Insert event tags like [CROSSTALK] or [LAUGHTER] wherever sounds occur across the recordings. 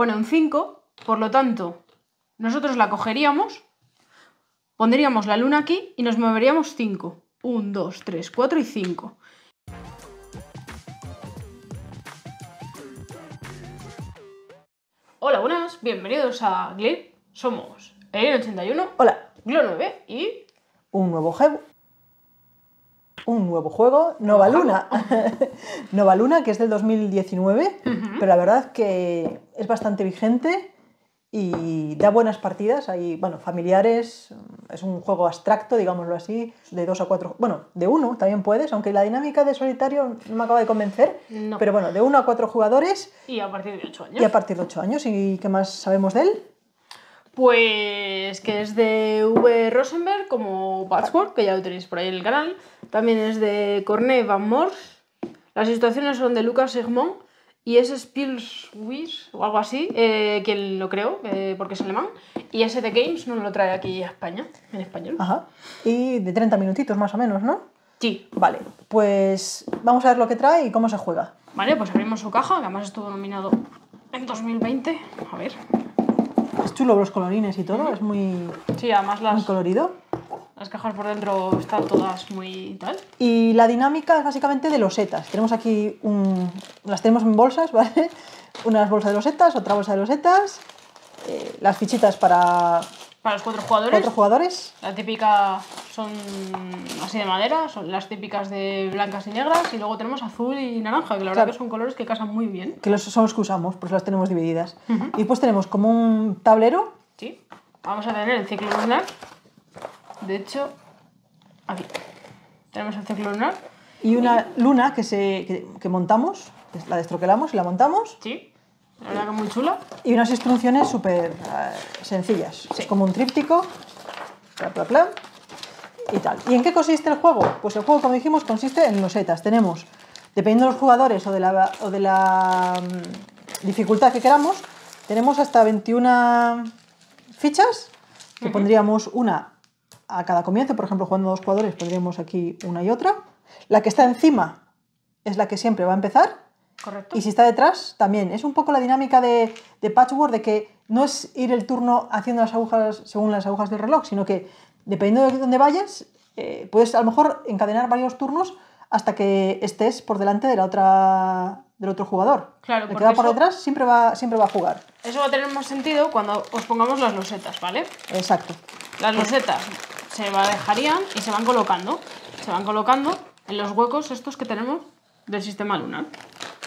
ponen 5, por lo tanto, nosotros la cogeríamos, pondríamos la luna aquí y nos moveríamos 5. 1, 2, 3, 4 y 5. Hola, buenas, bienvenidos a Glee. Somos el 81 hola, Glo 9 y un nuevo jevo un nuevo juego, Nova Luna. [LAUGHS] Nova Luna, que es del 2019, pero la verdad que es bastante vigente y da buenas partidas. Hay, bueno, familiares, mm, es un juego abstracto, digámoslo así, de dos a cuatro. Bueno, de uno también puedes, aunque la dinámica de solitario no me acaba de convencer. Pero bueno, de uno a cuatro jugadores. Y a partir de ocho años. Y a partir de ocho años. ¿Y qué más sabemos de él? Pues que es de V. Rosenberg, como password que ya lo tenéis por ahí en el canal. También es de Corné Van Mors. Las situaciones son de Lucas Egmont y es Spielswiss o algo así, eh, quien lo creo, eh, porque es alemán. Y ese The Games no lo trae aquí a España, en español. Ajá. Y de 30 minutitos más o menos, ¿no? Sí. Vale, pues vamos a ver lo que trae y cómo se juega. Vale, pues abrimos su caja, que además estuvo nominado en 2020. A ver. Es chulo los colorines y todo, es muy, sí, además colorido. Las cajas por dentro están todas muy tal. Y la dinámica es básicamente de losetas. Tenemos aquí un... las tenemos en bolsas, [LAUGHS] ¿vale? Una bolsa de losetas, otra bolsa de losetas, eh, las fichitas para para los cuatro jugadores. ¿Cuatro jugadores? La típica son así de madera, son las típicas de blancas y negras, y luego tenemos azul y naranja, que la verdad que son colores que casan muy bien. Que los, son los que usamos, pues las tenemos divididas. Y pues tenemos como un tablero. Sí. Vamos a tener el ciclo lunar. De hecho, aquí. Tenemos el ciclo lunar. Y una luna que, se, que montamos, la destroquelamos y la montamos. Sí muy chulo. Y unas instrucciones súper eh, sencillas. como un tríptico. y tal. ¿Y en qué consiste el juego? Pues el juego, como dijimos, consiste en losetas. Tenemos, dependiendo de los jugadores o de la, mm, dificultad que queramos, tenemos hasta 21 fichas, que pondríamos una a cada comienzo. Por ejemplo, jugando dos jugadores, pondríamos aquí una y otra. La que está encima es la que siempre va a empezar Correcto. Y si está detrás, también. Es un poco la dinámica de, patchwork, de que no es ir el turno haciendo las agujas según las agujas del reloj, sino que dependiendo de dónde vayas, eh, puedes a lo mejor encadenar varios turnos hasta que estés por delante de la otra del otro jugador. Claro, el que va por detrás siempre va, siempre va a jugar. Eso va a tener más sentido cuando os pongamos las losetas, ¿vale? Exacto. Las losetas se dejarían y se van colocando. Se van colocando en los huecos estos que tenemos del sistema lunar.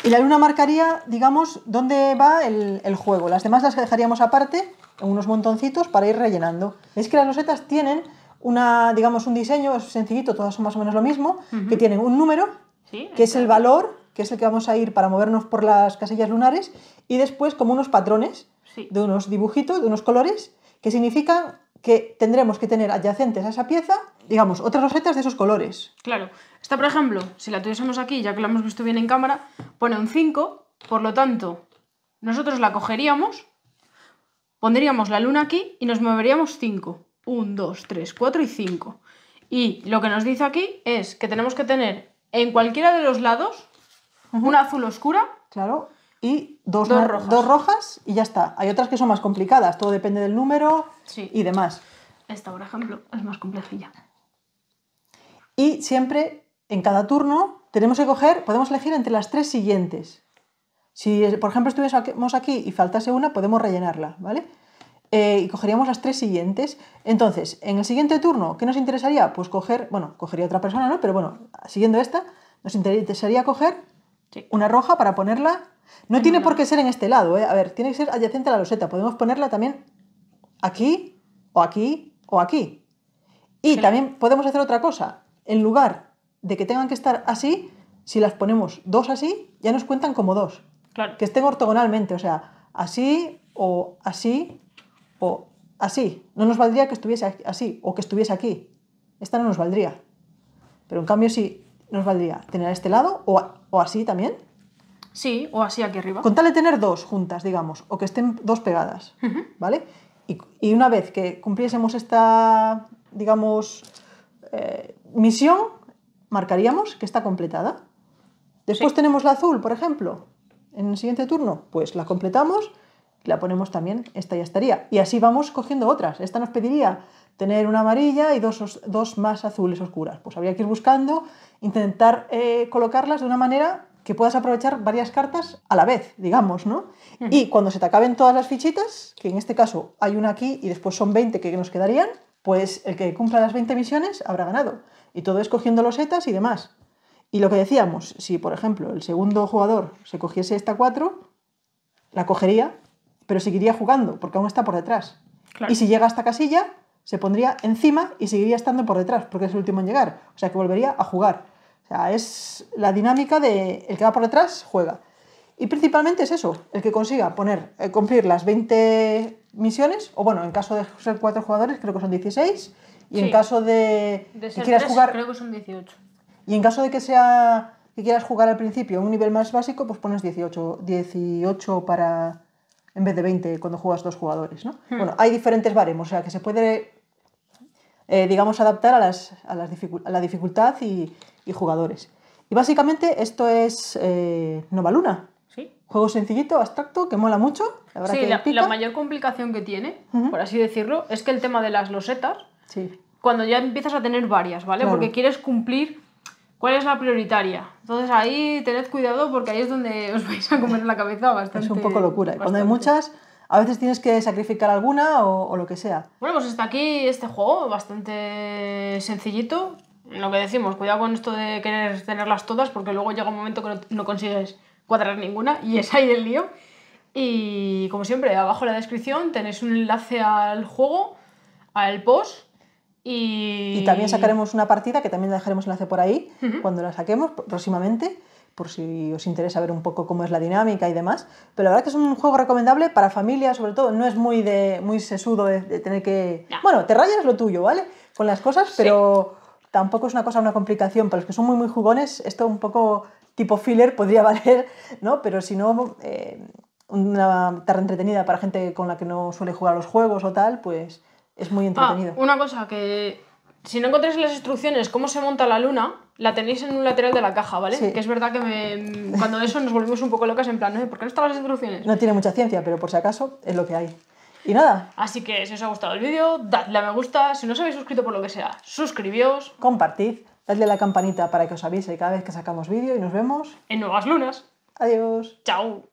Y la luna marcaría, digamos, dónde va el, juego. Las demás las dejaríamos aparte, en unos montoncitos, para ir rellenando. Es que las losetas tienen una, digamos, un diseño sencillito, todas son más o menos lo mismo, que tienen un número, que es el valor, que es el que vamos a ir para movernos por las casillas lunares, y después como unos patrones de unos dibujitos, de unos colores, que significan que tendremos que tener adyacentes a esa pieza digamos, otras rosetas de esos colores. Claro. Esta, por ejemplo, si la tuviésemos aquí, ya que la hemos visto bien en cámara, pone un 5, por lo tanto, nosotros la cogeríamos, pondríamos la luna aquí y nos moveríamos 5. 1, 2, 3, 4 y 5. Y lo que nos dice aquí es que tenemos que tener en cualquiera de los lados una azul oscura. Claro. Y dos, rojas. y ya está. Hay otras que son más complicadas, todo depende del número y demás. Esta, por ejemplo, es más complejilla y siempre en cada turno tenemos que coger, podemos elegir entre las tres siguientes. Si, por ejemplo, estuviésemos aquí y faltase una, podemos rellenarla, ¿vale? Eh, y cogeríamos las tres siguientes. Entonces, en el siguiente turno, ¿qué nos interesaría? Pues coger, bueno, cogería otra persona, ¿no? Pero bueno, siguiendo esta, nos interesaría coger una roja para ponerla. No tiene por qué ser en este lado, ¿eh? A ver, tiene que ser adyacente a la loseta. Podemos ponerla también aquí, o aquí, o aquí. Y también podemos hacer otra cosa en lugar de que tengan que estar así, si las ponemos dos así, ya nos cuentan como dos. Claro. Que estén ortogonalmente, o sea, así o así o así. No nos valdría que estuviese así o que estuviese aquí. Esta no nos valdría. Pero en cambio sí nos valdría tener a este lado o, así también. Sí, o así aquí arriba. Con tal tener dos juntas, digamos, o que estén dos pegadas, ¿vale? Y, una vez que cumpliésemos esta, digamos, eh, misión marcaríamos que está completada. Después tenemos la azul, por ejemplo, en el siguiente turno, pues la completamos, la ponemos también, esta ya estaría. Y así vamos cogiendo otras. Esta nos pediría tener una amarilla y dos, dos más azules oscuras. Pues habría que ir buscando, intentar eh, colocarlas de una manera que puedas aprovechar varias cartas a la vez, digamos, ¿no? Y cuando se te acaben todas las fichitas, que en este caso hay una aquí y después son 20 que nos quedarían, pues el que cumpla las 20 misiones habrá ganado. Y todo es cogiendo los setas y demás. Y lo que decíamos, si por ejemplo el segundo jugador se cogiese esta 4, la cogería, pero seguiría jugando, porque aún está por detrás. Y si llega a esta casilla, se pondría encima y seguiría estando por detrás, porque es el último en llegar. O sea que volvería a jugar. O sea, es la dinámica de el que va por detrás juega y principalmente es eso, el que consiga poner, eh, cumplir las 20 misiones, o bueno, en caso de ser cuatro jugadores creo que son 16, y en caso de, que quieras jugar... Creo que son 18. Y en caso de que sea que quieras jugar al principio un nivel más básico, pues pones 18, 18 para en vez de 20 cuando juegas dos jugadores, ¿no? Hmm. Bueno, hay diferentes baremos, o sea, que se puede, eh, digamos, adaptar a, las, a, las la dificultad y, jugadores. Y básicamente esto es eh, Nova Luna, Sí. Juego sencillito, abstracto, que mola mucho. La que mayor complicación que tiene, por así decirlo, es que el tema de las losetas, sí. cuando ya empiezas a tener varias, ¿vale? Porque quieres cumplir cuál es la prioritaria. Entonces ahí tened cuidado porque ahí es donde os [LAUGHS] vais a comer la cabeza bastante. Es un poco locura. cuando hay muchas, a veces tienes que sacrificar alguna o, lo que sea. Bueno, pues está aquí este juego bastante sencillito. Lo que decimos, cuidado con esto de querer tenerlas todas porque luego llega un momento que no consigues cuadrar ninguna y es ahí el lío. Y como siempre, abajo en la descripción tenéis un enlace al juego, al post. Y... y también sacaremos una partida que también dejaremos enlace por ahí cuando la saquemos próximamente, por si os interesa ver un poco cómo es la dinámica y demás. Pero la verdad que es un juego recomendable para familia, sobre todo. No es muy, de, muy sesudo de, tener que. Bueno, te rayas lo tuyo, ¿vale? Con las cosas, pero. tampoco es una cosa, una complicación. Para los que son muy, muy jugones, esto un poco tipo filler podría [LAUGHS] valer, ¿no? Pero si no, eh, una tarde entretenida para gente con la que no suele jugar los juegos o tal, pues es muy ah, entretenido. Ah, una cosa que si no encontráis las instrucciones cómo se monta la luna, la tenéis en un lateral de la caja, ¿vale? Que es verdad que cuando eso nos volvimos un poco locas en plan, ¿eh? ¿por qué no están las instrucciones? No tiene mucha ciencia, pero por si acaso es lo que hay. Y nada. Así que si os ha gustado el vídeo, dadle a me gusta. Si no os habéis suscrito por lo que sea, suscribíos. Compartid. Dadle la campanita para que os avise cada vez que sacamos vídeo y nos vemos en nuevas lunas. Adiós. Chao.